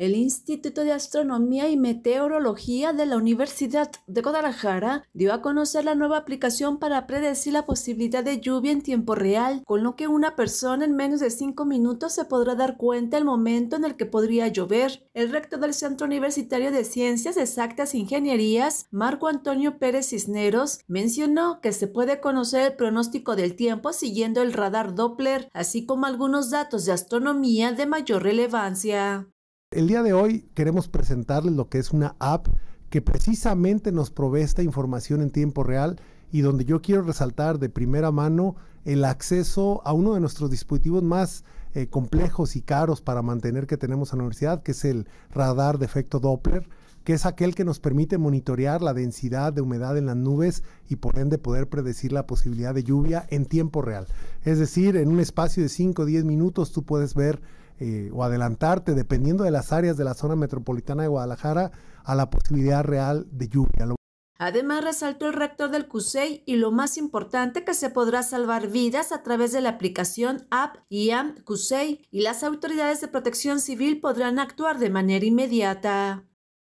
El Instituto de Astronomía y Meteorología de la Universidad de Guadalajara dio a conocer la nueva aplicación para predecir la posibilidad de lluvia en tiempo real, con lo que una persona en menos de cinco minutos se podrá dar cuenta el momento en el que podría llover. El rector del Centro Universitario de Ciencias Exactas e Ingenierías, Marco Antonio Pérez Cisneros, mencionó que se puede conocer el pronóstico del tiempo siguiendo el radar Doppler, así como algunos datos de astronomía de mayor relevancia. El día de hoy queremos presentarles lo que es una app que precisamente nos provee esta información en tiempo real y donde yo quiero resaltar de primera mano el acceso a uno de nuestros dispositivos más eh, complejos y caros para mantener que tenemos en la universidad, que es el radar de efecto Doppler, que es aquel que nos permite monitorear la densidad de humedad en las nubes y por ende poder predecir la posibilidad de lluvia en tiempo real. Es decir, en un espacio de 5 o 10 minutos tú puedes ver eh, o adelantarte, dependiendo de las áreas de la zona metropolitana de Guadalajara, a la posibilidad real de lluvia. Además, resaltó el rector del CUSEI y lo más importante que se podrá salvar vidas a través de la aplicación App IAM CUSEI y las autoridades de protección civil podrán actuar de manera inmediata.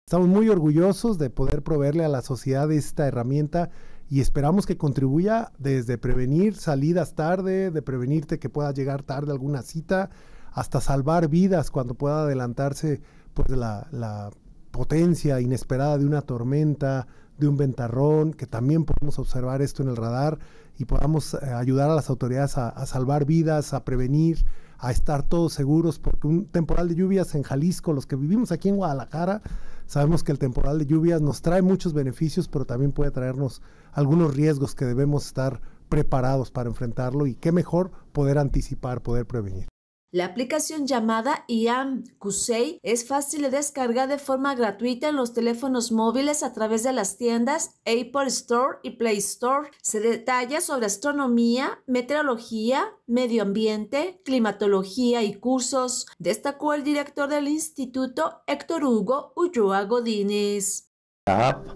Estamos muy orgullosos de poder proveerle a la sociedad esta herramienta y esperamos que contribuya desde prevenir salidas tarde, de prevenirte que pueda llegar tarde alguna cita, hasta salvar vidas cuando pueda adelantarse pues la, potencia inesperada de una tormenta, de un ventarrón, que también podemos observar esto en el radar y podamos eh, ayudar a las autoridades a, salvar vidas, a prevenir, a estar todos seguros, porque un temporal de lluvias en Jalisco, los que vivimos aquí en Guadalajara, sabemos que el temporal de lluvias nos trae muchos beneficios, pero también puede traernos algunos riesgos que debemos estar preparados para enfrentarlo y qué mejor poder anticipar, poder prevenir. La aplicación llamada IAM Kusei es fácil de descargar de forma gratuita en los teléfonos móviles a través de las tiendas Apple Store y Play Store. Se detalla sobre astronomía, meteorología, medio ambiente, climatología y cursos, destacó el director del instituto Héctor Hugo Ulloa Godínez. La app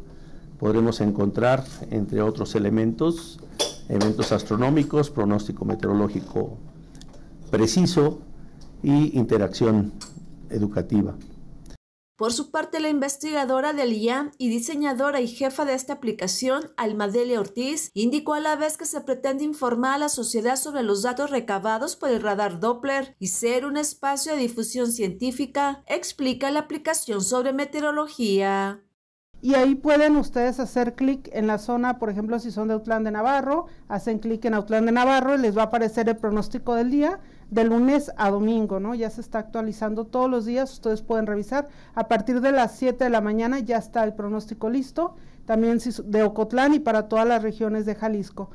podremos encontrar, entre otros elementos, eventos astronómicos, pronóstico meteorológico preciso, y interacción educativa. Por su parte, la investigadora del IAM y diseñadora y jefa de esta aplicación, Almadelia Ortiz, indicó a la vez que se pretende informar a la sociedad sobre los datos recabados por el radar Doppler y ser un espacio de difusión científica, explica la aplicación sobre meteorología. Y ahí pueden ustedes hacer clic en la zona, por ejemplo, si son de Autlán de Navarro, hacen clic en Autlán de Navarro y les va a aparecer el pronóstico del día de lunes a domingo, ¿no? Ya se está actualizando todos los días, ustedes pueden revisar. A partir de las 7 de la mañana ya está el pronóstico listo, también de Ocotlán y para todas las regiones de Jalisco.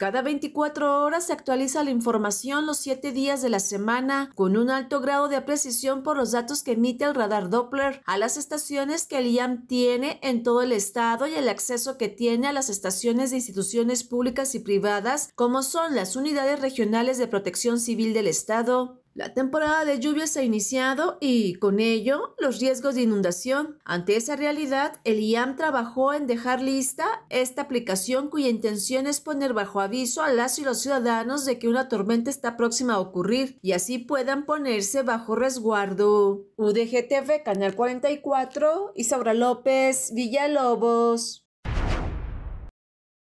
Cada 24 horas se actualiza la información los siete días de la semana con un alto grado de precisión por los datos que emite el radar Doppler a las estaciones que el IAM tiene en todo el estado y el acceso que tiene a las estaciones de instituciones públicas y privadas como son las unidades regionales de protección civil del estado, la temporada de lluvias ha iniciado y, con ello, los riesgos de inundación. Ante esa realidad, el IAM trabajó en dejar lista esta aplicación cuya intención es poner bajo aviso a las y los ciudadanos de que una tormenta está próxima a ocurrir y así puedan ponerse bajo resguardo. UDGTV, Canal 44, Isaura López, Villalobos.